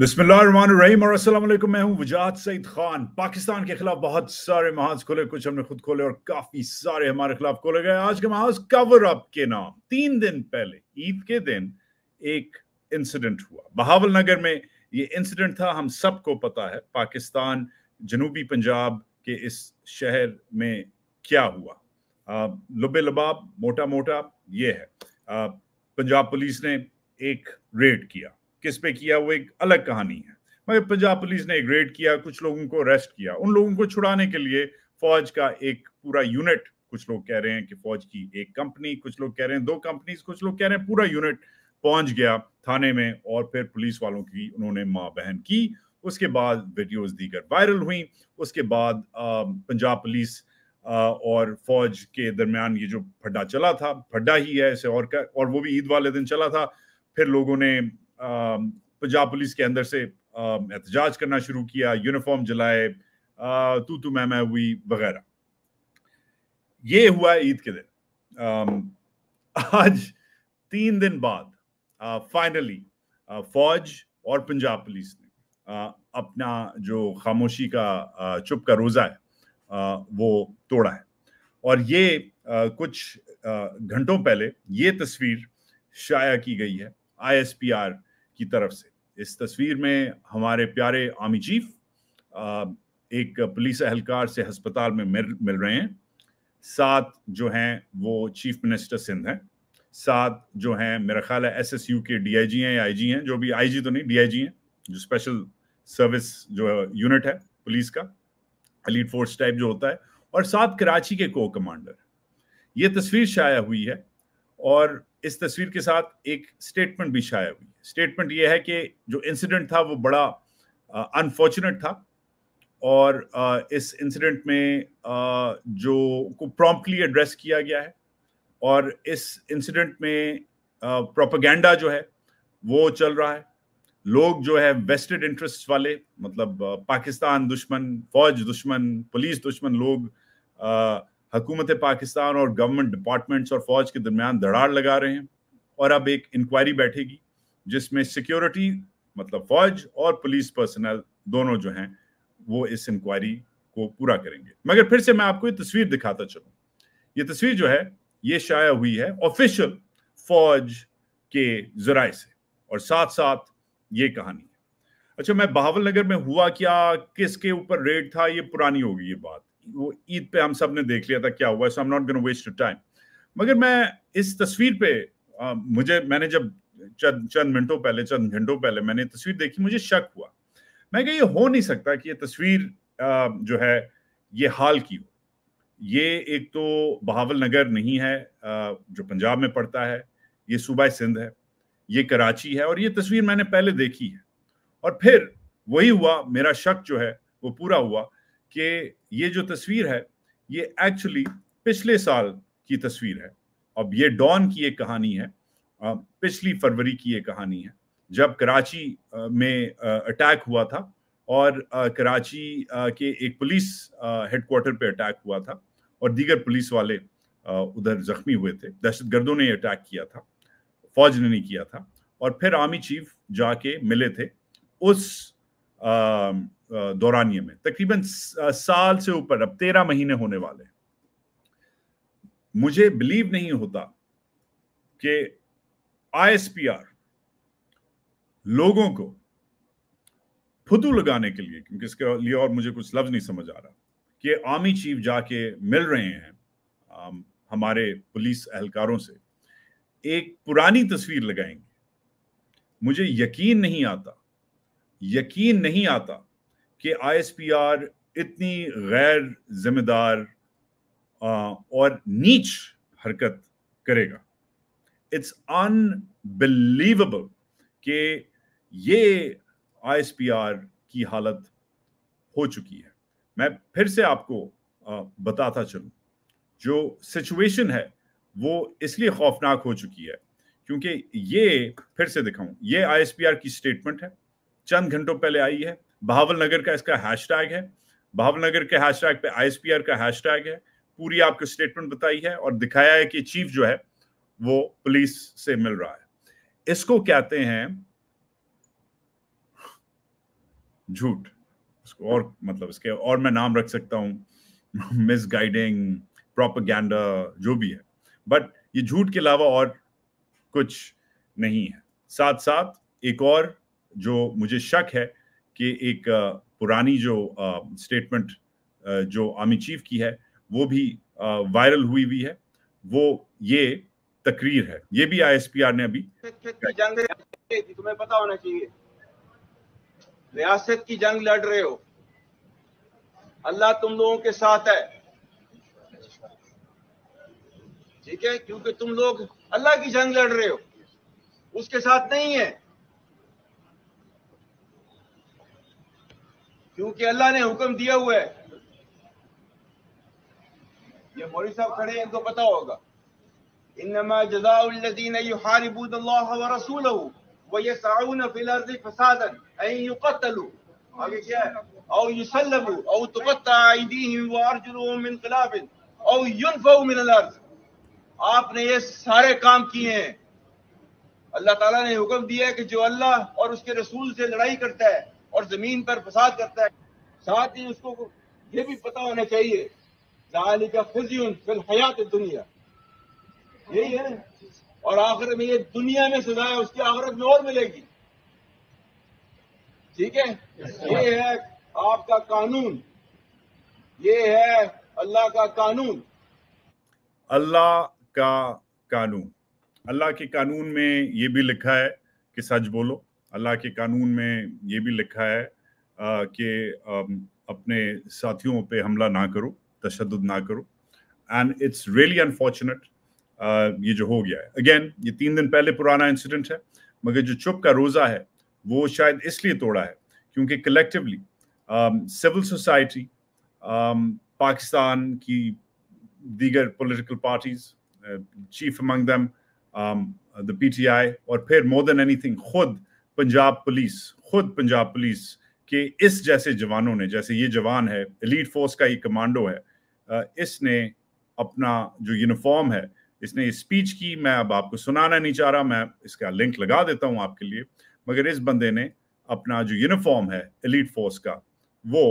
बसमीम और मैं हूं वजाद सईद खान पाकिस्तान के खिलाफ बहुत सारे महाज खोले कुछ हमने खुद खोले और काफी सारे हमारे खिलाफ खोले गए आज के महाज कवर अप के नाम तीन दिन पहले ईद के दिन एक इंसिडेंट हुआ बहावल नगर में ये इंसिडेंट था हम सबको पता है पाकिस्तान जनूबी पंजाब के इस शहर में क्या हुआ लुबे लबाब मोटा मोटा ये है आ, पंजाब पुलिस ने एक रेड किया किस पे किया वो एक अलग कहानी है मगर पंजाब पुलिस ने रेड किया कुछ लोगों को अरेस्ट किया उन लोगों को छुड़ाने के लिए फौज का एक पूरा यूनिट कुछ लोग कह रहे हैं कि फौज की एक कंपनी कुछ लोग कह रहे हैं दो कंपनी कुछ लोग कह रहे हैं पूरा यूनिट पहुंच गया थाने में और फिर पुलिस वालों की उन्होंने माँ बहन की उसके बाद वीडियोस दीकर वायरल हुई उसके बाद पंजाब पुलिस और फौज के दरमियान ये जो फड्डा चला था फड्डा ही है ऐसे और कर, और वो भी ईद वाले दिन चला था फिर लोगों ने पंजाब पुलिस के अंदर से एहतजाज करना शुरू किया यूनिफॉर्म जलाए तू तू मैं मैं हुई वगैरह ये हुआ ईद के दिन आज तीन दिन बाद फाइनली फौज और पंजाब पुलिस ने अपना जो खामोशी का चुप का रोजा है वो तोड़ा है और ये कुछ घंटों पहले ये तस्वीर शाया की गई है आईएसपीआर की तरफ से इस तस्वीर में हमारे प्यारे आमी चीफ एक पुलिस एहलकार से अस्पताल में मिल मिल रहे हैं साथ जो हैं वो चीफ मिनिस्टर सिंध हैं साथ जो हैं मेरा ख्याल है एस एस यू के डी आई जी हैं या आई जी हैं जो भी आई जी तो नहीं डी आई जी हैं जो स्पेशल सर्विस जो यूनिट है पुलिस का एलीट फोर्स टाइप जो होता है और साथ कराची के को कमांडर ये तस्वीर शाया हुई है और इस तस्वीर के साथ एक स्टेटमेंट भी शाया हुई स्टेटमेंट यह है कि जो इंसिडेंट था वो बड़ा अनफॉर्चुनेट था और आ, इस इंसिडेंट में आ, जो को प्रॉम्प्टली एड्रेस किया गया है और इस इंसिडेंट में प्रोपागेंडा जो है वो चल रहा है लोग जो है वेस्टेड इंटरेस्ट वाले मतलब पाकिस्तान दुश्मन फौज दुश्मन पुलिस दुश्मन लोग आ, हकूमत पाकिस्तान और गवर्नमेंट डिपार्टमेंट्स और फौज के दरमियान दरार लगा रहे हैं और अब एक इंक्वायरी बैठेगी जिसमें सिक्योरिटी मतलब फौज और पुलिस पर्सनल दोनों जो हैं वो इस इंक्वायरी को पूरा करेंगे मगर फिर से मैं आपको ये तस्वीर दिखाता चलूँ ये तस्वीर जो है ये शाया हुई है ऑफिशियल फौज के जराए से और साथ साथ ये कहानी है अच्छा मैं बहावल नगर में हुआ क्या किसके ऊपर रेड था ये पुरानी होगी ये बात वो ईद पे हम सब ने देख लिया था क्या हुआ so am not waste time मगर मैं इस तस्वीर पे आ, मुझे मैंने जब चंद चंद मिनटों पहले चंद घंटों पहले मैंने तस्वीर देखी मुझे शक हुआ मैं कह ये हो नहीं सकता कि ये तस्वीर आ, जो है ये हाल की हो ये एक तो बहावल नगर नहीं है आ, जो पंजाब में पड़ता है ये सूबा सिंध है ये कराची है और ये तस्वीर मैंने पहले देखी है और फिर वही हुआ मेरा शक जो है वो पूरा हुआ कि ये जो तस्वीर है ये एक्चुअली पिछले साल की तस्वीर है अब ये डॉन की एक कहानी है पिछली फरवरी की ये कहानी है जब कराची में अटैक हुआ था और कराची के एक पुलिस हेडक्वार्टर पे अटैक हुआ था और दीगर पुलिस वाले उधर जख्मी हुए थे दहशत गर्दों ने अटैक किया था फौज ने नहीं किया था और फिर आर्मी चीफ जाके मिले थे उस दौरानिए में तकरीबन साल से ऊपर अब तेरह महीने होने वाले मुझे बिलीव नहीं होता कि आईएसपीआर लोगों को फुदू लगाने के लिए क्योंकि इसके लिए और मुझे कुछ लफ्ज नहीं समझ आ रहा कि आर्मी चीफ जाके मिल रहे हैं हमारे पुलिस एहलकारों से एक पुरानी तस्वीर लगाएंगे मुझे यकीन नहीं आता यकीन नहीं आता कि आईएसपीआर इतनी गैर जिम्मेदार और नीच हरकत करेगा इट्स अनबिलीवेबल कि ये आईएसपीआर की हालत हो चुकी है मैं फिर से आपको बताता चलूं जो सिचुएशन है वो इसलिए खौफनाक हो चुकी है क्योंकि ये फिर से दिखाऊं ये आईएसपीआर की स्टेटमेंट है चंद घंटों पहले आई है बहावल नगर का इसका टैग है बहावल नगर के टैग पे आर का टैग है पूरी आपको स्टेटमेंट बताई है और दिखाया है कि चीफ जो है वो पुलिस से मिल रहा है इसको कहते हैं झूठ इसको और मतलब इसके और मैं नाम रख सकता हूं मिस गाइडिंग प्रोपगैंडा जो भी है बट ये झूठ के अलावा और कुछ नहीं है साथ साथ एक और जो मुझे शक है कि एक पुरानी जो स्टेटमेंट जो आर्मी चीफ की है वो भी वायरल हुई हुई है वो ये तकरीर है ये भी आईएसपीआर ने अभी तो, तो, तो तुम्हें पता होना चाहिए रियासत की जंग लड़ रहे हो अल्लाह तुम लोगों के साथ है ठीक है क्योंकि तुम लोग अल्लाह की जंग लड़ रहे हो उसके साथ नहीं है क्योंकि अल्लाह ने हुक्म दिया हुआ है ये मोरी साहब खड़े हैं इनको पता होगा इनमा व फसादन आगे क्या है औ औ तुकत्ता अयदीहिम व अर्जुलुहुम मिन खिलाफ औ मिन आपने ये सारे काम किए हैं अल्लाह ताला ने हुक्म दिया है कि जो अल्लाह और उसके रसूल से लड़ाई करता है और जमीन पर फसाद करता है साथ ही उसको ये भी पता होना चाहिए जाली का हयात दुनिया यही है और आखिर में ये दुनिया में सजा है उसकी आखिरत में और मिलेगी ठीक है ये है आपका कानून ये है अल्लाह का कानून अल्लाह का कानून अल्लाह के कानून में ये भी लिखा है कि सच बोलो अल्लाह के कानून में ये भी लिखा है कि अपने साथियों पे हमला ना करो तशद ना करो एंड इट्स रियली अनफॉर्चुनेट ये जो हो गया है अगेन ये तीन दिन पहले पुराना इंसिडेंट है मगर जो चुप का रोज़ा है वो शायद इसलिए तोड़ा है क्योंकि कलेक्टिवली सिविल सोसाइटी पाकिस्तान की दीगर political parties chief among them the I और फिर मोर देन एनी थिंग खुद पंजाब पुलिस खुद पंजाब पुलिस के इस जैसे जवानों ने जैसे ये जवान है एलीट फोर्स का ये कमांडो है इसने अपना जो यूनिफॉर्म है इसने स्पीच की मैं अब आपको सुनाना नहीं चाह रहा मैं इसका लिंक लगा देता हूं आपके लिए मगर इस बंदे ने अपना जो यूनिफॉर्म है एलीट फोर्स का वो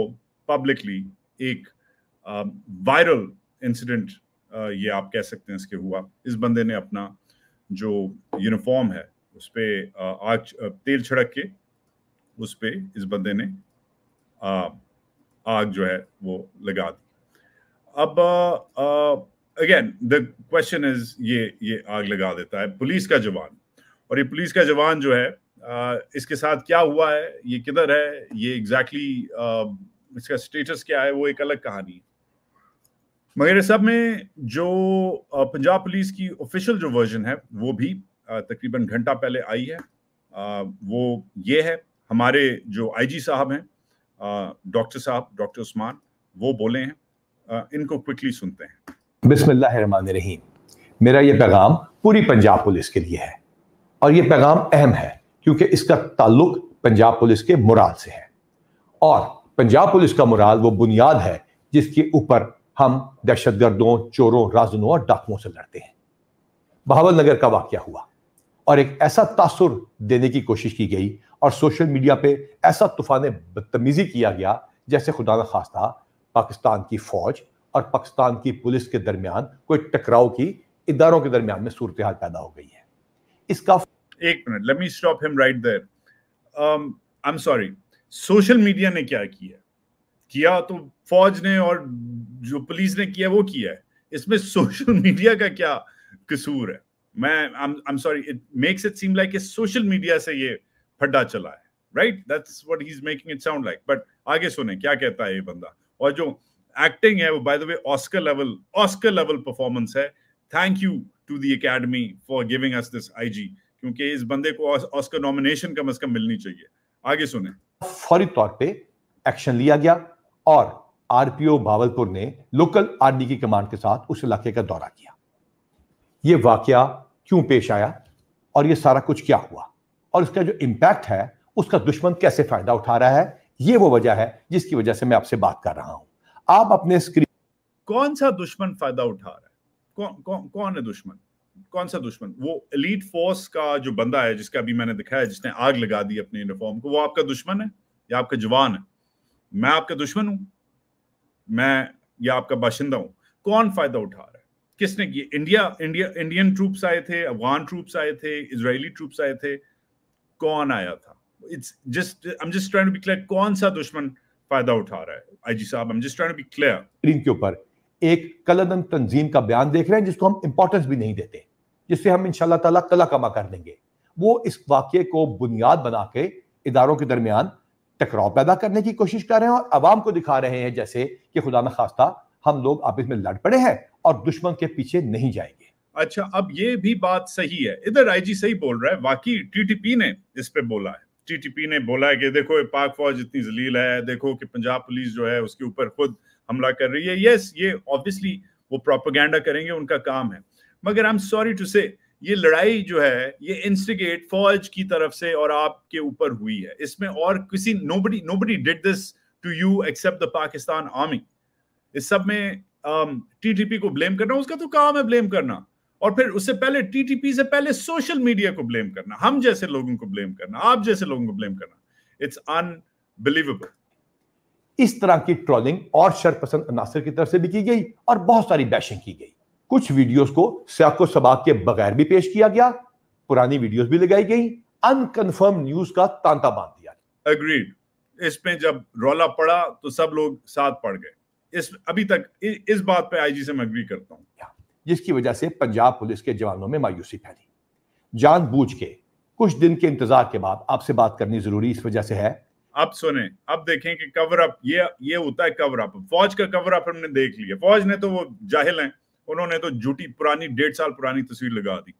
पब्लिकली एक वायरल इंसिडेंट ये आप कह सकते हैं इसके हुआ इस बंदे ने अपना जो यूनिफॉर्म है उस पर आग तेल छिड़क के उस पर इस बंदे ने आग जो है वो लगा दी अब अगेन द क्वेश्चन इज ये ये आग लगा देता है पुलिस का जवान और ये पुलिस का जवान जो है इसके साथ क्या हुआ है ये किधर है ये एग्जैक्टली exactly, इसका स्टेटस क्या है वो एक अलग कहानी है मगर सब में जो पंजाब पुलिस की ऑफिशियल जो वर्जन है वो भी तकरीबन घंटा पहले आई है वो ये है हमारे जो आईजी साहब हैं डॉक्टर साहब डॉक्टर उस्मान वो बोले हैं इनको क्विकली सुनते हैं बिस्मिल्लाहिर्रहमानिर्रहीम मेरा ये पैगाम पूरी पंजाब पुलिस के लिए है और ये पैगाम अहम है क्योंकि इसका ताल्लुक पंजाब पुलिस के मुराल से है और पंजाब पुलिस का मुराल वो बुनियाद है जिसके ऊपर हम दहशतगर्दों चोरों राजनों और डाकुओं से लड़ते हैं बहावल नगर का वाक्य हुआ और एक ऐसा तासुर देने की कोशिश की गई और सोशल मीडिया पे ऐसा तूफान बदतमीज़ी किया गया जैसे खुदा न खास्ता पाकिस्तान की फ़ौज और पाकिस्तान की पुलिस के दरमियान कोई टकराव की इदारों के दरमियान में सूरत हाल पैदा हो गई है इसका एक minute let me stop him right there I am sorry social media ने क्या किया किया तो फौज ने और जो पुलिस ने किया वो किया है इसमें सोशल मीडिया का क्या कसूर है मैं I am sorry it makes it seem like social media से ये फड्डा चला है right that's what he is making it sound like but आगे सुने क्या कहता है ये बंदा और जो एक्टिंग है वो by the way Oscar level Oscar level performance है thank you to the academy for giving us this IG क्योंकि इस बंदे को ऑस्कर नॉमिनेशन कम से कम मिलनी चाहिए आगे सुने फौरी तौर पे एक्शन लिया गया और आरपीओ भावलपुर ने लोकल आरडी की कमांड के साथ उस इलाके का दौरा किया ये वाक्य क्यों पेश आया और ये सारा कुछ क्या हुआ और इसका जो इम्पैक्ट है उसका दुश्मन कैसे फ़ायदा उठा रहा है ये वो वजह है जिसकी वजह से मैं आपसे बात कर रहा हूं आप अपने स्क्रीन कौन सा दुश्मन फ़ायदा उठा रहा है कौन कौन कौन है दुश्मन कौन सा दुश्मन वो एलीट फोर्स का जो बंदा है जिसका अभी मैंने दिखाया जिसने आग लगा दी अपने यूनिफॉर्म को वो आपका दुश्मन है या आपका जवान है मैं आपका दुश्मन हूं मैं या आपका बाशिंदा हूं कौन फायदा उठा रहा है किसने किए इंडिया इंडिया इंडियन ट्रूप्स आए थे अफगान ट्रूप्स आए थे इसराइली ट्रूप्स आए थे कौन आया था it's just I am just trying to be clear कौन सा दुश्मन फायदा उठा रहा है आईजी साहब I am just trying to be clear screen के ऊपर एक कलदन तंजीम का बयान देख रहे हैं जिसको हम इंपॉर्टेंस भी नहीं देते जिससे हम इंशाल्लाह ताला कला कमा कर देंगे वो इस वाक्य को बुनियाद बना के इदारों के दरमियान टकराव पैदा करने की कोशिश कर रहे हैं और आवाम को दिखा रहे हैं जैसे कि खुदा न खास्ता हम लोग आपस में लड़ पड़े हैं और दुश्मन के पीछे नहीं जाएंगे अच्छा अब ये भी बात सही है इधर आईजी सही बोल रहा है बाकी टीटीपी ने इस पे बोला है टीटीपी ने बोला है कि देखो ये पाक फौज इतनी जलील है देखो कि पंजाब पुलिस जो है उसके ऊपर खुद हमला कर रही है यस ये ऑब्वियसली वो प्रोपोगंडा करेंगे उनका काम है मगर आई एम सॉरी टू से ये लड़ाई जो है ये इंस्टिगेट फौज की तरफ से और आपके ऊपर हुई है इसमें और किसी nobody nobody did this to you except the Pakistan army इस सब में टीटीपी um, को ब्लेम करना उसका तो काम है ब्लेम करना और फिर उससे पहले टीटीपी से पहले सोशल मीडिया को ब्लेम करना हम जैसे लोगों को ब्लेम करना आप जैसे लोगों को ब्लेम करना इट्स अनबिलीवेबल इस तरह की ट्रोलिंग और शरपसंद अनासर की तरफ से भी की गई और बहुत सारी बैशिंग की गई कुछ वीडियोस को सयाको सबाक के बगैर भी पेश किया गया पुरानी वीडियोस भी लगाई गई अनकंफर्म न्यूज का तांता बांध दिया अग्रीड इसमें जब रोला पड़ा तो सब लोग साथ पड़ गए इस अभी तक इ, इस बात पे आईजी से मैं अग्री करता हूं जिसकी वजह से पंजाब पुलिस के जवानों में मायूसी फैली जान बूझ के कुछ दिन के इंतजार के बाद आपसे बात करनी जरूरी इस वजह से है अब सुने अब देखें कि कवर अप ये ये होता है कवर अप फौज का कवर अप हमने देख लिया फौज ने तो वो जाहिल हैं उन्होंने तो झूठी पुरानी डेढ़ साल पुरानी तस्वीर लगा दी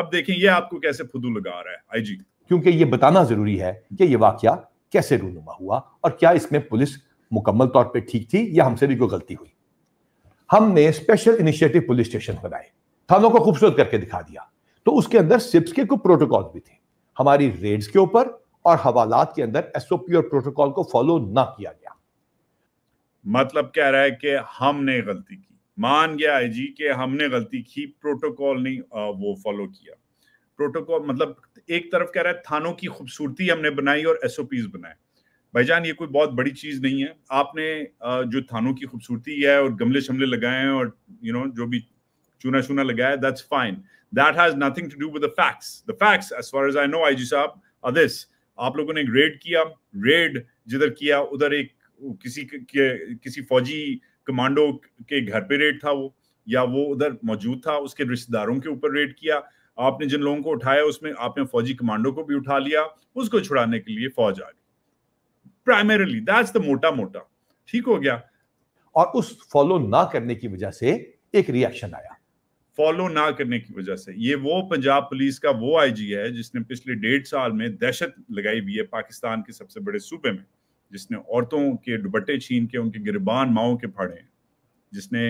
अब देखें ये आपको कैसे फुदू लगा रहा है आईजी क्योंकि ये बताना जरूरी है कि ये वाक्य कैसे रूनुमा हुआ और क्या इसमें पुलिस मुकम्मल तौर पर ठीक थी या हमसे भी कोई गलती हुई हमने स्पेशल इनिशिएटिव पुलिस स्टेशन बनाए थानों को खूबसूरत करके दिखा दिया तो उसके अंदर सिप्स के कुछ प्रोटोकॉल भी थे हमारी रेड्स के ऊपर और हवालात के अंदर एसओपी और प्रोटोकॉल को फॉलो ना किया गया मतलब कह रहा है कि हमने गलती की मान गया आई जी के हमने गलती की प्रोटोकॉल नहीं वो फॉलो किया प्रोटोकॉल मतलब एक तरफ कह रहा है थानों की खूबसूरती हमने बनाई और एसओपीज बनाए भाईजान ये कोई बहुत बड़ी चीज नहीं है आपने जो थानों की खूबसूरती है और गमले शमले लगाए हैं और यू you नो know, जो भी चूना शूना लगाया that's fine that has nothing to do with the facts the facts as far as I know I G साहब अदिस आप लोगों ने एक रेड किया रेड जिधर किया उधर एक किसी के किसी फौजी कमांडो के घर पे रेड था वो या वो उधर मौजूद था उसके रिश्तेदारों के ऊपर रेड किया आपने जिन लोगों को उठाया उसमें आपने फौजी कमांडो को भी उठा लिया उसको छुड़ाने के लिए फौज आ गई प्राइमरली दैट्स द मोटा मोटा ठीक हो गया और उस फॉलो ना करने की वजह से एक रिएक्शन आया फॉलो ना करने की वजह से ये वो पंजाब पुलिस का वो आईजी है जिसने पिछले डेढ़ साल में दहशत लगाई हुई है पाकिस्तान के सबसे बड़े सूबे में जिसने औरतों के दुबट्टे छीन के उनके गिरबान माओ के फाड़े जिसने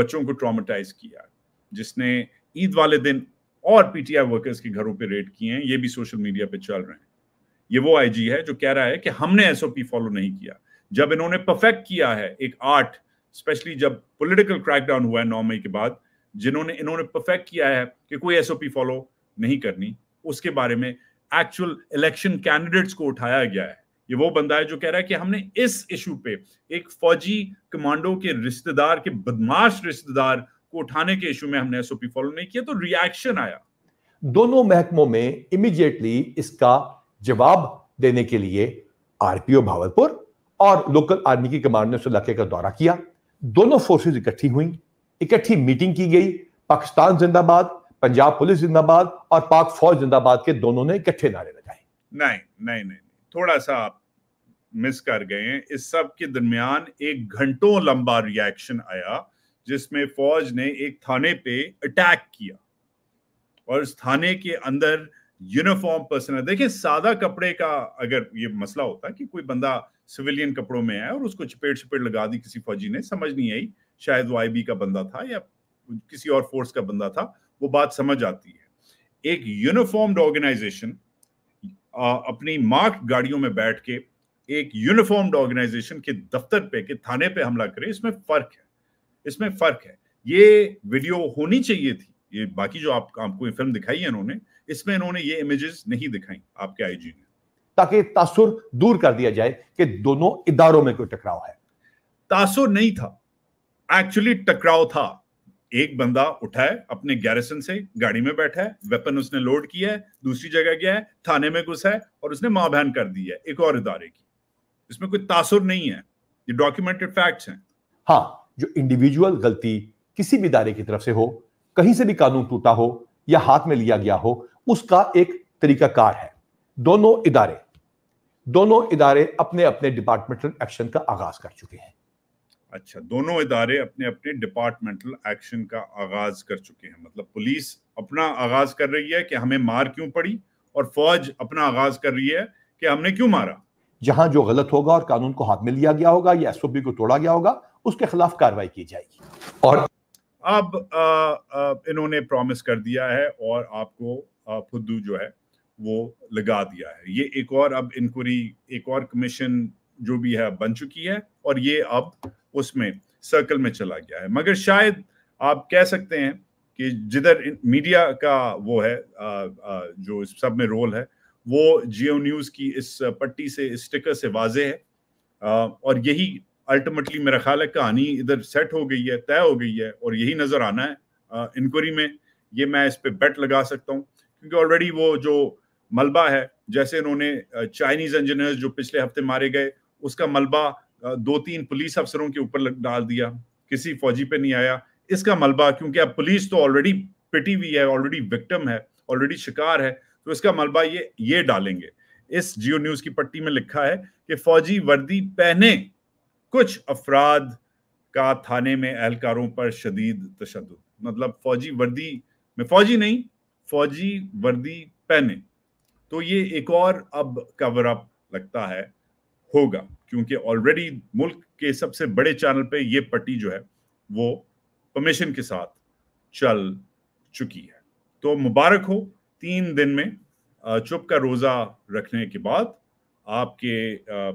बच्चों को ट्रामेटाइज किया जिसने ईद वाले दिन और पीटीआई वर्कर्स के घरों पे रेड किए हैं ये भी सोशल मीडिया पे चल रहे हैं ये वो आईजी है जो कह रहा है कि हमने एसओपी फॉलो नहीं किया जब इन्होंने परफेक्ट किया है एक आर्ट स्पेशली जब पॉलिटिकल क्रैकडाउन हुआ है नौ मई के बाद जिन्होंने इन्होंने परफेक्ट किया है कि कोई एसओपी फॉलो नहीं करनी उसके बारे में एक्चुअल इलेक्शन कैंडिडेट्स को उठाया गया है ये वो बंदा है जो कह रहा है कि हमने इस इशू पे एक फौजी कमांडो के रिश्तेदार के बदमाश रिश्तेदार को उठाने के इशू में हमने एसओपी फॉलो नहीं किया तो रिएक्शन आया दोनों महकमों में इमीडिएटली इसका जवाब देने के लिए आरपीओ भावलपुर और लोकल आर्मी की कमांड ने उस इलाके का दौरा किया दोनों फोर्सेज इकट्ठी हुई इकट्ठी मीटिंग की गई पाकिस्तान जिंदाबाद पंजाब पुलिस जिंदाबाद और पाक फौज जिंदाबाद के दोनों ने इकट्ठे नारे लगाए नहीं नहीं नहीं थोड़ा सा आप मिस कर गए हैं इस सब के दरमियान एक घंटों लंबा रिएक्शन आया जिसमें फौज ने एक थाने पे अटैक किया और उस थाने के अंदर यूनिफॉर्म पर्सन है देखिए सादा कपड़े का अगर ये मसला होता कि कोई बंदा सिविलियन कपड़ों में है और उसको चपेट चपेट लगा दी किसी फौजी ने समझ नहीं आई शायद वो आई का बंदा था या किसी और फोर्स का बंदा था वो बात समझ आती है एक यूनिफॉर्म्ड ऑर्गेनाइजेशन अपनी मार्क गाड़ियों में बैठ के एक यूनिफॉर्म्ड ऑर्गेनाइजेशन के दफ्तर पे के थाने पे हमला करे इसमें फर्क है इसमें फर्क है ये वीडियो होनी चाहिए थी ये बाकी जो आप आपको ये फिल्म दिखाई है उन्होंने इसमें इन्होंने ये इमेजेस नहीं दिखाई आपके आईजी ने ताकि तासुर दूर कर दिया जाए कि दोनों इदारों में कोई टकराव है तासुर नहीं था एक्चुअली टकराव था एक बंदा उठा है अपने गैरसन से गाड़ी में बैठा है वेपन उसने लोड किया है दूसरी जगह गया है थाने में घुसा है और उसने मां बहन कर दी है एक और इदारे की इसमें कोई तासुर नहीं है ये डॉक्यूमेंटेड फैक्ट्स हैं हाँ जो इंडिविजुअल गलती किसी भी इदारे की तरफ से हो कहीं से भी कानून टूटा हो या हाथ में लिया गया हो उसका एक तरीकाकार है दोनों इदारे दोनों इदारे अपने अपने डिपार्टमेंटल एक्शन का आगाज कर चुके हैं अच्छा दोनों इदारे अपने अपने डिपार्टमेंटल एक्शन का आगाज कर चुके हैं मतलब पुलिस अपना आगाज कर रही है कि हमें मार क्यों पड़ी और फौज अपना आगाज कर रही है कि हमने क्यों मारा जहां जो गलत होगा और कानून को हाथ में लिया गया होगा या एस को तोड़ा गया होगा उसके खिलाफ कार्रवाई की जाएगी और अब इन्होंने प्रॉमिस कर दिया है और आपको फुद्दू जो है वो लगा दिया है ये एक और अब इंक्वायरी एक और कमीशन जो भी है बन चुकी है और ये अब उसमें सर्कल में चला गया है मगर शायद आप कह सकते हैं कि जिधर मीडिया का वो है जो इस सब में रोल है वो जियो न्यूज़ की इस पट्टी से इस स्टिकर से वाजे है और यही अल्टीमेटली मेरा ख्याल है कहानी इधर सेट हो गई है तय हो गई है और यही नज़र आना है इंक्वायरी में ये मैं इस पर बेट लगा सकता हूँ क्योंकि ऑलरेडी वो जो मलबा है जैसे उन्होंने चाइनीज इंजीनियर्स जो पिछले हफ्ते मारे गए उसका मलबा दो तीन पुलिस अफसरों के ऊपर डाल दिया किसी फौजी पे नहीं आया इसका मलबा क्योंकि अब पुलिस तो ऑलरेडी पिटी हुई है ऑलरेडी विक्टिम है ऑलरेडी शिकार है तो इसका मलबा ये ये डालेंगे इस जियो न्यूज की पट्टी में लिखा है कि फौजी वर्दी पहने कुछ अफराद का थाने में एहलकारों पर शदीद तशद मतलब फौजी वर्दी में फौजी नहीं फौजी वर्दी पहने तो ये एक और अब कवर अप लगता है होगा क्योंकि ऑलरेडी मुल्क के सबसे बड़े चैनल पे ये पट्टी जो है वो परमिशन के साथ चल चुकी है तो मुबारक हो तीन दिन में चुप का रोजा रखने के बाद आपके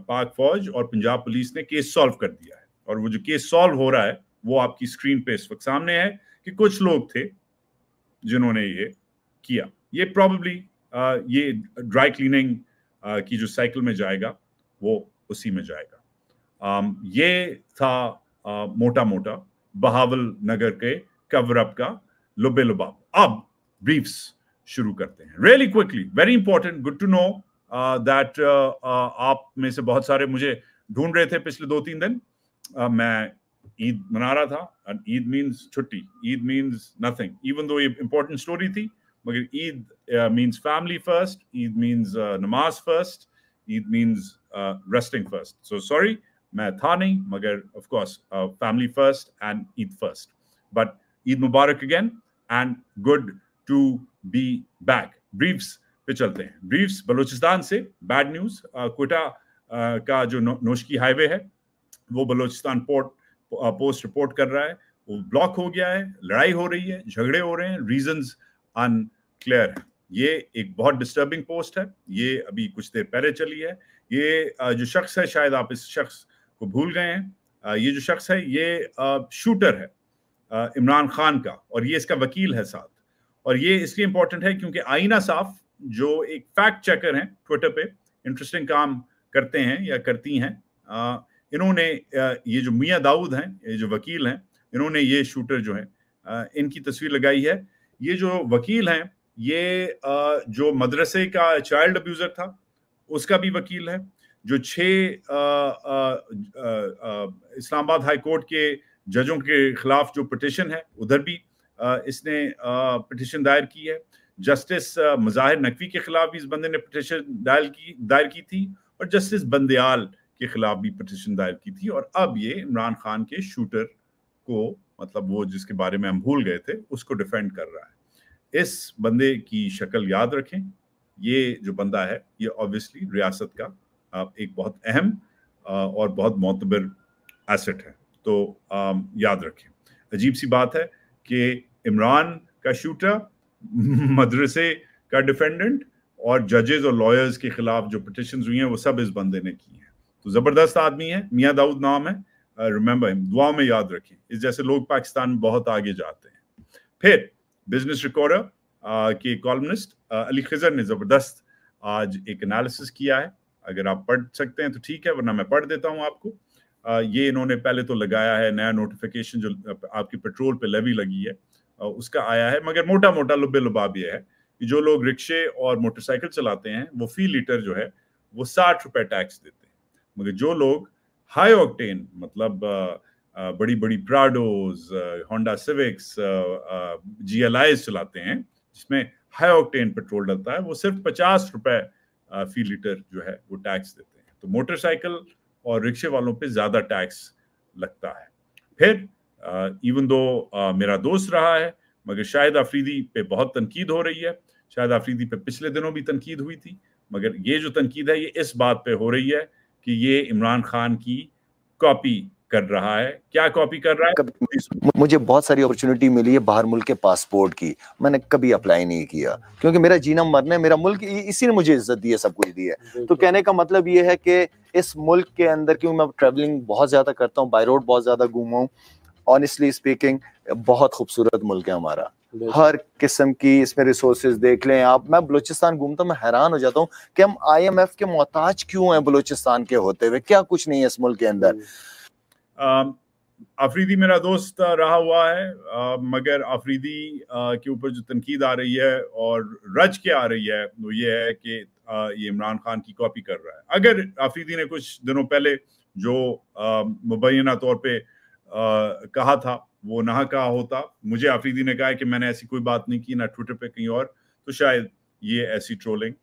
पाक फौज और पंजाब पुलिस ने केस सॉल्व कर दिया है और वो जो केस सॉल्व हो रहा है वो आपकी स्क्रीन पे इस वक्त सामने है कि कुछ लोग थे जिन्होंने ये किया ये प्रॉब्ली ये ड्राई क्लीनिंग की जो साइकिल में जाएगा वो उसी में जाएगा ये था मोटा मोटा बहावल नगर के कवर अप का लुबे लुबाब अब ब्रीफ्स शुरू करते हैं really quickly very important good to know that आप में से बहुत सारे मुझे ढूंढ रहे थे पिछले दो तीन दिन uh, मैं ईद मना रहा था एंड ईद मीन्स छुट्टी Eid means nothing even though ये इंपॉर्टेंट स्टोरी थी मगर Eid means family first Eid means नमाज first Eid means resting first so sorry मैं था नहीं मगर of course family first and Eid first but Eid मुबारक again and good to be back briefs पे चलते हैं ब्रीफ्स बलोचिस्तान से bad news uh, Quetta uh, का जो नो, नोशकी हाईवे है वो बलोचिस्तान पोर्ट पोस्ट रिपोर्ट कर रहा है वो ब्लॉक हो गया है लड़ाई हो रही है झगड़े हो रहे हैं रीजंस uh, अनक्लियर है ये एक बहुत डिस्टर्बिंग पोस्ट है ये अभी कुछ देर पहले चली है ये जो शख्स है शायद आप इस शख्स को भूल गए हैं ये जो शख्स है ये शूटर है इमरान खान का और ये इसका वकील है साथ और ये इसलिए इम्पोर्टेंट है क्योंकि आईना साफ जो एक फैक्ट चेकर हैं ट्विटर पे इंटरेस्टिंग काम करते हैं या करती हैं इन्होंने ये जो मियाँ दाऊद हैं ये जो वकील हैं इन्होंने ये शूटर जो है इनकी तस्वीर लगाई है ये जो वकील हैं ये जो मदरसे का चाइल्ड अब्यूजर था उसका भी वकील है जो छः इस्लामाबाद हाई कोर्ट के जजों के खिलाफ जो पटिशन है उधर भी इसने पटिशन दायर की है जस्टिस मज़ाहिर नकवी के खिलाफ भी इस बंदे ने पटिशन दायर की दायर की थी और जस्टिस बंदयाल के खिलाफ भी पटिशन दायर की थी और अब ये इमरान खान के शूटर को मतलब वो जिसके बारे में हम भूल गए थे उसको डिफेंड कर रहा है इस बंदे की शक्ल याद रखें ये जो बंदा है ये ऑब्वियसली रियासत का एक बहुत अहम और बहुत मोतबर एसेट है तो याद रखें अजीब सी बात है कि इमरान का शूटर मदरसे का डिफेंडेंट और जजेस और लॉयर्स के खिलाफ जो पिटिशन हुई हैं वो सब इस बंदे ने की हैं तो ज़बरदस्त आदमी है मियाँ दाऊद नाम है रिमेंबर uh, हिम दुआ में याद रखें इस जैसे लोग पाकिस्तान बहुत आगे जाते हैं फिर बिजनेस रिकॉर्डर के कॉलमनिस्ट अली खजर ने ज़बरदस्त आज एक एनालिसिस किया है अगर आप पढ़ सकते हैं तो ठीक है वरना मैं पढ़ देता हूं आपको आ, uh, ये इन्होंने पहले तो लगाया है नया नोटिफिकेशन जो uh, आपकी पेट्रोल पे लेवी लगी है आ, उसका आया है मगर मोटा मोटा लुबे लुबाब यह है कि जो लोग रिक्शे और मोटरसाइकिल चलाते हैं वो फी लीटर जो है वो साठ रुपए टैक्स देते हैं मगर जो लोग हाई ऑक्टेन मतलब बड़ी बड़ी Prados Honda Civics G L I चलाते हैं जिसमें हाई ऑक्टेन पेट्रोल डलता है वो सिर्फ पचास रुपए फी लीटर जो है वो टैक्स देते हैं तो मोटरसाइकिल और रिक्शे वालों पे ज़्यादा टैक्स लगता है फिर इवन दो आ, मेरा दोस्त रहा है मगर शायद आफरीदी पे बहुत तनकीद हो रही है शायद आफरीदी पे पिछले दिनों भी तनकीद हुई थी मगर ये जो तनकीद है ये इस बात पे हो रही है कि ये इमरान खान की कॉपी कर रहा है क्या कॉपी कर रहा है मुझे बहुत सारी अपॉर्चुनिटी मिली है बाहर मुल्क के पासपोर्ट की मैंने कभी अप्लाई नहीं किया क्योंकि मेरा जीना मरना है मेरा मुल्क इसी ने मुझे इज्जत दी है सब कुछ दी है तो कहने का मतलब ये है कि इस मुल्क के अंदर क्योंकि मैं ट्रेवलिंग बहुत ज़्यादा करता हूँ बाई रोड बहुत ज़्यादा घूमा हूँ ऑनेस्टली स्पीकिंग बहुत खूबसूरत मुल्क है हमारा हर किस्म की इसमें रिसोर्सेज देख लें आप मैं बलूचिस्तान घूमता मैं हैरान हो जाता हूँ कि हम आईएमएफ के मोहताज क्यों हैं बलूचिस्तान के होते हुए क्या कुछ नहीं है इस मुल्क के अंदर आफरीदी हम्म। मेरा दोस्त रहा हुआ है आ, मगर आफरीदी के ऊपर जो तनकीद आ रही है और रज के आ रही है वो ये है कि ये इमरान खान की कॉपी कर रहा है अगर आफरीदी ने कुछ दिनों पहले जो मुबैना तौर पे आ, कहा था वो ना कहा होता मुझे आफरीदी ने कहा है कि मैंने ऐसी कोई बात नहीं की ना ट्विटर पे कहीं और तो शायद ये ऐसी ट्रोलिंग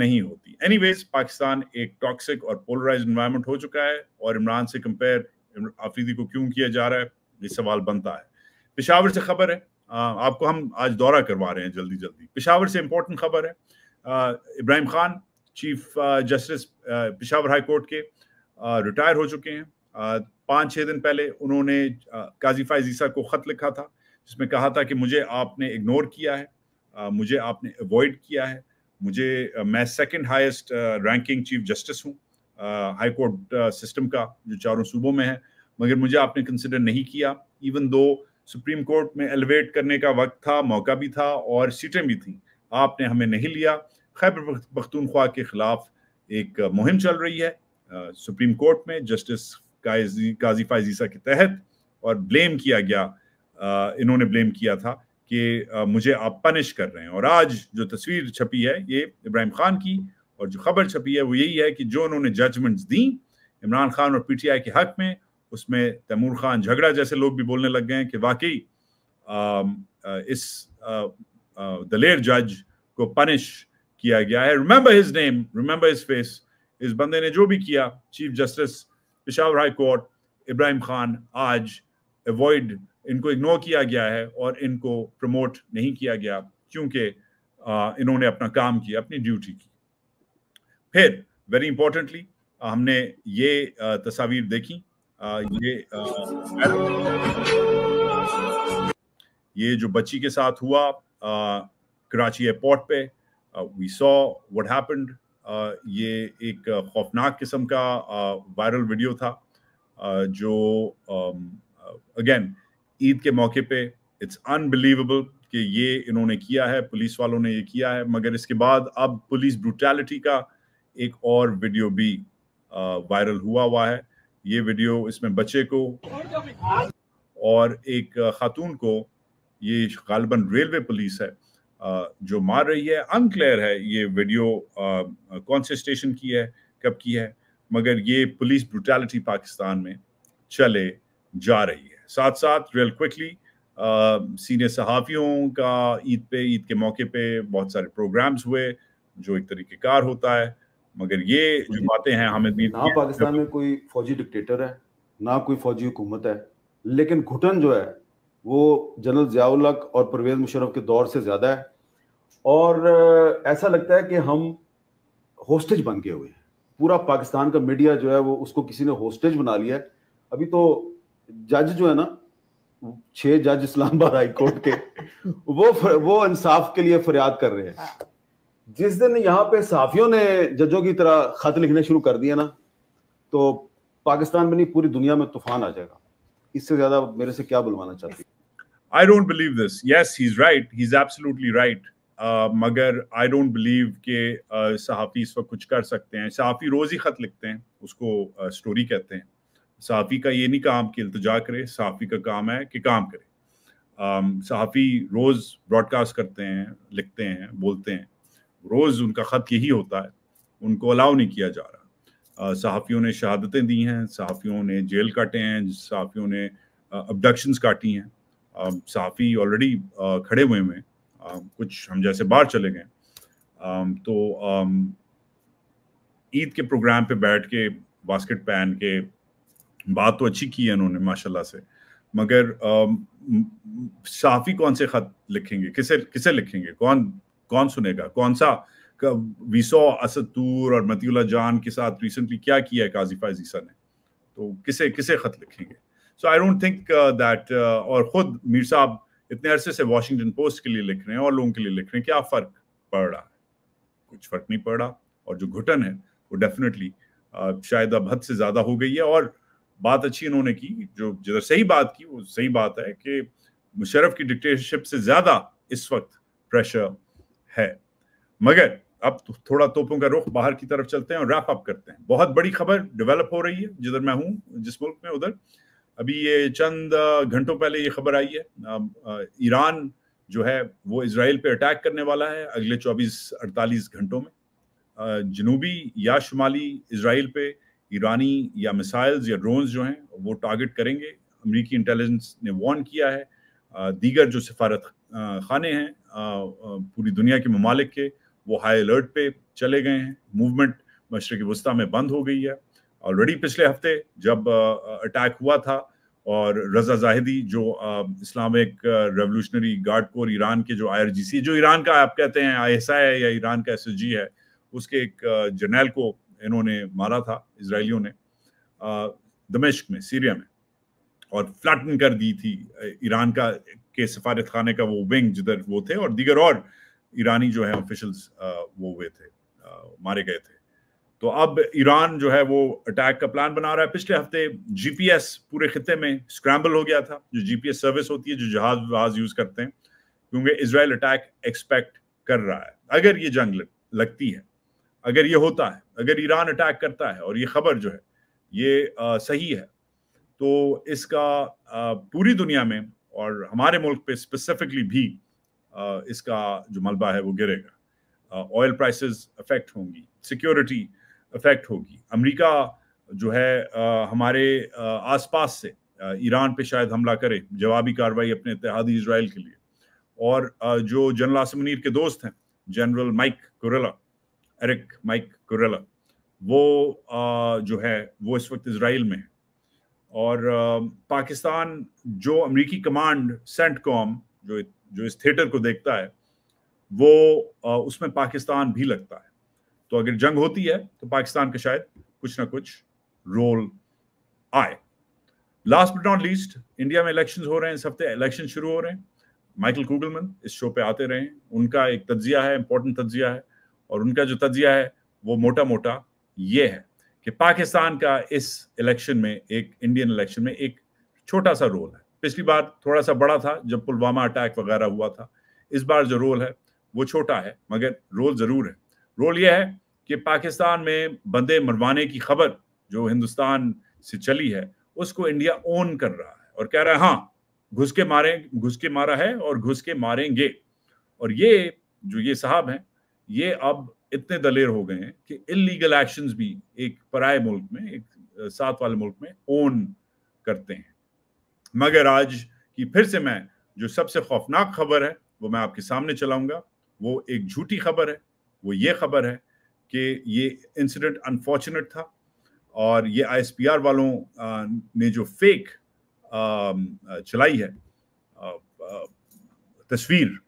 नहीं होती एनी पाकिस्तान एक टॉक्सिक और पोलराइज इन्वायरमेंट हो चुका है और इमरान से कंपेयर आफरीदी को क्यों किया जा रहा है ये सवाल बनता है पिशावर से खबर है आपको हम आज दौरा करवा रहे हैं जल्दी जल्दी पिशावर से इम्पोर्टेंट खबर है Ibrahim Khan chief justice Peshawar high court के रिटायर हो चुके हैं पाँच छः दिन पहले उन्होंने काजी फाइज को ख़त लिखा था जिसमें कहा था कि मुझे आपने इग्नोर किया है मुझे आपने अवॉइड किया है मुझे मैं second highest ranking chief justice हूँ हाई कोर्ट सिस्टम का जो चारों सूबों में है मगर मुझे आपने कंसिडर नहीं किया इवन दो सुप्रीम कोर्ट में एलिवेट करने का वक्त था मौका भी था और सीटें भी थी आपने हमें नहीं लिया खैबर पख्तूनख्वा के खिलाफ एक मुहिम चल रही है सुप्रीम कोर्ट में जस्टिस काजी काजी फाइजीसा के तहत और ब्लेम किया गया इन्होंने ब्लेम किया था कि मुझे आप पनिश कर रहे हैं और आज जो तस्वीर छपी है ये इब्राहिम खान की और जो खबर छपी है वो यही है कि जो उन्होंने जजमेंट्स दी इमरान खान और पीटीआई के हक में उसमें तैमूर खान झगड़ा जैसे लोग भी बोलने लग गए हैं कि वाकई इस दलेर जज को पनिश किया गया है remember his name remember his face इस बंदे ने जो भी किया chief justice Peshawar high court Ibrahim Khan आज अवॉइड इनको इग्नोर किया गया है और इनको प्रमोट नहीं किया गया क्योंकि इन्होंने अपना काम किया अपनी ड्यूटी की फिर वेरी इंपॉर्टेंटली हमने ये तस्वीर देखी ये ये जो बच्ची के साथ हुआ कराची एयरपोर्ट पे वी सॉ व्हाट हैपेंड ये एक खौफनाक किस्म का वायरल वीडियो था जो अगेन ईद के मौके पे इट्स अनबिलीवेबल कि ये इन्होंने किया है पुलिस वालों ने ये किया है मगर इसके बाद अब पुलिस ब्रूटैलिटी का एक और वीडियो भी वायरल हुआ हुआ है ये वीडियो इसमें बच्चे को और एक खातून को ये गालबन रेलवे पुलिस है जो मार रही है अनक्लियर है ये वीडियो कौन से स्टेशन की है कब की है मगर ये पुलिस ब्रुटैलिटी पाकिस्तान में चले जा रही है साथ साथ रियल क्विकली सीनियर सहाफ़ियों का ईद पे ईद के मौके पे बहुत सारे प्रोग्राम्स हुए जो एक तरीके कार होता है मगर ये जो बातें हैं हमें ना पाकिस्तान में कोई फौजी डिक्टेटर है ना कोई फौजी हुकूमत है लेकिन घुटन जो है वो जनरल जयाउलक और परवेज मुशरफ के दौर से ज़्यादा है और ऐसा लगता है कि हम होस्टेज बन गए हुए हैं पूरा पाकिस्तान का मीडिया जो है वो उसको किसी ने होस्टेज बना लिया है अभी तो जज जो है ना छह जज इस्लामाबाद हाई कोर्ट के वो फर, वो इंसाफ के लिए फरियाद कर रहे हैं हाँ। जिस दिन यहाँ पे सहाफियों ने जजों की तरह खत लिखने शुरू कर दिया ना तो पाकिस्तान में नहीं पूरी दुनिया में तूफान आ जाएगा इससे ज्यादा मेरे से क्या बुलवाना चाहती I don't believe this yes he is right he is absolutely right मगर आई डोंट बिलीव के सहाफ़ी uh, इस वक्त कुछ कर सकते हैं सहाफ़ी रोज़ ही ख़त लिखते हैं उसको स्टोरी uh, कहते हैं सहाफ़ी का ये नहीं काम कि इल्तजा करे सहाफ़ी का काम है कि काम करे um, सहाफ़ी रोज़ ब्रॉडकास्ट करते हैं लिखते हैं बोलते हैं रोज़ उनका ख़त यही होता है उनको अलाउ नहीं किया जा रहा uh, सहाफ़ियों ने शहादतें दी हैं सहाफ़ियों ने जेल काटे हैं सहाफ़ियों ने अबडक्शंस uh, काटी हैं साफ़ी ऑलरेडी खड़े हुए हुए हैं कुछ हम जैसे बाहर चले गए तो ईद के प्रोग्राम पे बैठ के बास्केट पहन के बात तो अच्छी की है उन्होंने माशाल्लाह से मगर साफ़ी कौन से ख़त लिखेंगे किसे किसे लिखेंगे कौन कौन सुनेगा कौन सा विसो असदूर और मतियला जान के साथ रिसेंटली क्या किया है काजी जीसा ने तो किसे किसे ख़त लिखेंगे so I don't think that और खुद मीर साहब इतने अरसे से वॉशिंगटन पोस्ट के लिए लिख रहे हैं और लोगों के लिए लिख रहे हैं क्या फर्क पड़ रहा है कुछ फर्क नहीं पड़ रहा और जो घुटन है वो डेफिनेटली uh, शायद अब हद से ज्यादा हो गई है और बात अच्छी इन्होंने की जो जिधर सही बात की वो सही बात है कि मुशरफ की डिक्टेटरशिप से ज्यादा इस वक्त प्रेशर है मगर अब तो थोड़ा तोपों का रुख बाहर की तरफ चलते हैं और रैप अप करते हैं बहुत बड़ी खबर डेवलप हो रही है जिधर मैं हूं जिस मुल्क में उधर अभी ये चंद घंटों पहले ये खबर आई है ईरान जो है वो इसराइल पे अटैक करने वाला है अगले 24-48 घंटों में जनूबी या शुमाली इसराइल पे ईरानी या मिसाइल्स या ड्रोन्स जो हैं वो टारगेट करेंगे अमेरिकी इंटेलिजेंस ने वार्न किया है दीगर जो सफारत खाने हैं पूरी दुनिया के ममालिक के वो हाई अलर्ट पे चले गए हैं मूवमेंट मशरक़ वस्ती में बंद हो गई है ऑलरेडी पिछले हफ्ते जब अटैक हुआ था और रजा जाहिदी जो Islamic revolutionary guard corps Iran के जो आईआरजीसी जो ईरान का आप कहते हैं आईएसआई है या ईरान का एस है उसके एक जर्नैल को इन्होंने मारा था इसराइलियों ने दमिश्क में सीरिया में और फ्लैटन कर दी थी ईरान का के सफारत खाने का वो विंग जिधर वो थे और दीगर और ईरानी जो है ऑफिशल्स वो हुए थे मारे गए थे तो अब ईरान जो है वो अटैक का प्लान बना रहा है पिछले हफ्ते जीपीएस पूरे खत्े में स्क्रैम्बल हो गया था जो जीपीएस सर्विस होती है जो जहाज वहाज यूज करते हैं क्योंकि इसराइल अटैक एक्सपेक्ट कर रहा है अगर ये जंग लगती है अगर ये होता है अगर ईरान अटैक करता है और ये खबर जो है ये आ, सही है तो इसका आ, पूरी दुनिया में और हमारे मुल्क पे स्पेसिफिकली भी आ, इसका जो मलबा है वो गिरेगा ऑयल प्राइसेस अफेक्ट होंगी सिक्योरिटी इफेक्ट होगी अमेरिका जो है आ, हमारे आसपास से ईरान पे शायद हमला करे जवाबी कार्रवाई अपने इतिहादी इसराइल के लिए और आ, जो जनरल आसिम के दोस्त हैं general Mike Kurilla Erik Mike Kurilla वो आ, जो है वो इस वक्त इसराइल में है और आ, पाकिस्तान जो अमरीकी कमांड सेंट कॉम जो जो इस थिएटर को देखता है वो आ, उसमें पाकिस्तान भी लगता है तो अगर जंग होती है तो पाकिस्तान का शायद कुछ ना कुछ रोल आए last but not least India में इलेक्शन हो रहे हैं इस हफ्ते इलेक्शन शुरू हो रहे हैं माइकल कूगलमन इस शो पे आते रहे उनका एक तजिया है इंपॉर्टेंट तजिया है और उनका जो तजिया है वो मोटा मोटा ये है कि पाकिस्तान का इस इलेक्शन में एक इंडियन इलेक्शन में एक छोटा सा रोल है पिछली बार थोड़ा सा बड़ा था जब पुलवामा अटैक वगैरह हुआ था इस बार जो रोल है वो छोटा है मगर रोल जरूर है रोल ये है कि पाकिस्तान में बंदे मरवाने की खबर जो हिंदुस्तान से चली है उसको इंडिया ओन कर रहा है और कह रहा है हाँ घुस के मारे घुस के मारा है और घुस के मारेंगे और ये जो ये साहब हैं ये अब इतने दलेर हो गए हैं कि इलीगल एक्शन भी एक पराए मुल्क में एक साथ वाले मुल्क में ओन करते हैं मगर आज की फिर से मैं जो सबसे खौफनाक खबर है वो मैं आपके सामने चलाऊंगा वो एक झूठी खबर है वो ये खबर है कि ये इंसिडेंट अनफॉर्चुनेट था और ये आई वालों ने जो फेक um, चलाई है तस्वीर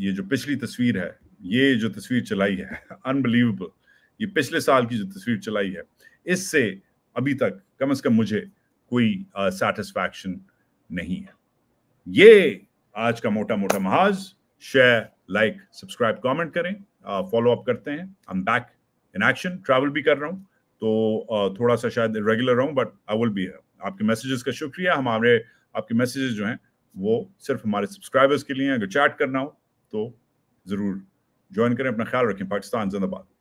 ये जो पिछली तस्वीर है ये जो तस्वीर चलाई है अनबिलीवेबल ये पिछले साल की जो तस्वीर चलाई है इससे अभी तक कम से कम मुझे कोई सेटिस्फैक्शन नहीं है ये आज का मोटा मोटा महाज शेयर लाइक सब्सक्राइब कमेंट करें फॉलो अप करते हैं I am back in action travel भी कर रहा हूँ तो थोड़ा सा शायद रेगुलर रहूँ बट आई विल बी आपके मैसेजेस का शुक्रिया हमारे आपके मैसेजेस जो हैं वो सिर्फ हमारे सब्सक्राइबर्स के लिए अगर चैट करना हो तो ज़रूर ज्वाइन करें अपना ख्याल रखें पाकिस्तान जिंदाबाद